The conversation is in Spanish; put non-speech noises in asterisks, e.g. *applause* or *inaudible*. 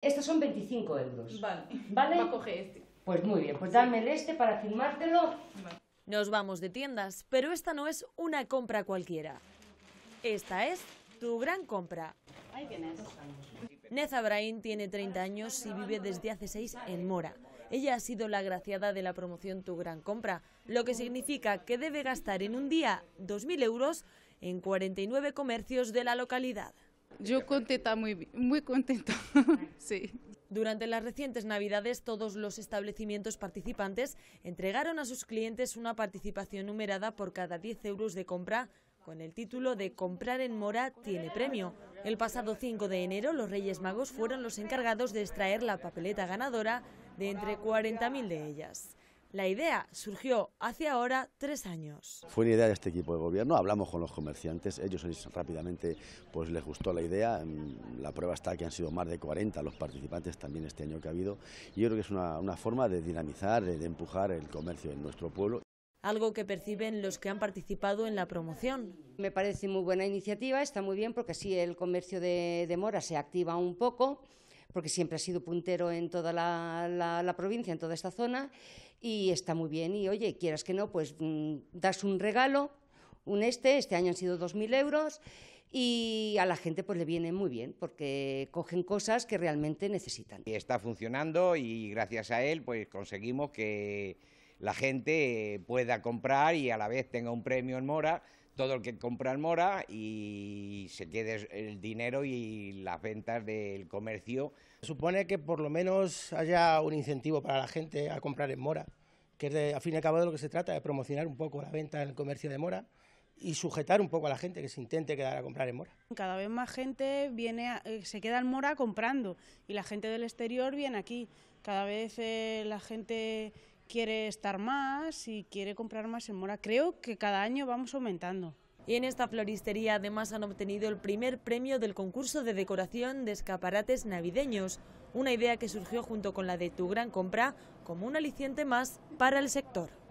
Estos son 25 euros. Vale. ¿Vale? Va a coger este. Pues muy bien, pues dame el este para firmártelo. Nos vamos de tiendas, pero esta no es una compra cualquiera. Esta es tu gran compra. Ahí tienes. tiene 30 años y vive desde hace 6 en Mora. Ella ha sido la graciada de la promoción Tu Gran Compra, lo que significa que debe gastar en un día 2.000 euros en 49 comercios de la localidad. Yo contenta, muy, muy contenta, *laughs* sí. Durante las recientes Navidades, todos los establecimientos participantes entregaron a sus clientes una participación numerada por cada 10 euros de compra con el título de Comprar en Mora tiene premio. El pasado 5 de enero, los Reyes Magos fueron los encargados de extraer la papeleta ganadora de entre 40.000 de ellas. La idea surgió hace ahora tres años. Fue una idea de este equipo de gobierno, hablamos con los comerciantes, ellos rápidamente pues les gustó la idea, mm, la prueba está que han sido más de 40 los participantes también este año que ha habido, y yo creo que es una, forma de dinamizar, de, empujar el comercio en nuestro pueblo. Algo que perciben los que han participado en la promoción. Me parece muy buena iniciativa, está muy bien porque así el comercio de, de Mora se activa un poco porque siempre ha sido puntero en toda la, provincia, en toda esta zona, y está muy bien. Y oye, quieras que no, pues mm, das un regalo, un este, este año han sido 2.000 euros, y a la gente pues le viene muy bien porque cogen cosas que realmente necesitan. Está funcionando y gracias a él pues conseguimos que la gente eh, pueda comprar y a la vez tenga un premio en mora, todo el que compra en mora y se quede el dinero y las ventas del comercio. Supone que por lo menos haya un incentivo para la gente a comprar en mora, que es a fin y al cabo de lo que se trata, de promocionar un poco la venta en el comercio de mora y sujetar un poco a la gente que se intente quedar a comprar en Mora. Cada vez más gente viene, eh, se queda en Mora comprando y la gente del exterior viene aquí. Cada vez eh, la gente quiere estar más y quiere comprar más en mora. Creo que cada año vamos aumentando. Y en esta floristería además han obtenido el primer premio del concurso de decoración de escaparates navideños, una idea que surgió junto con la de Tu Gran Compra como un aliciente más para el sector.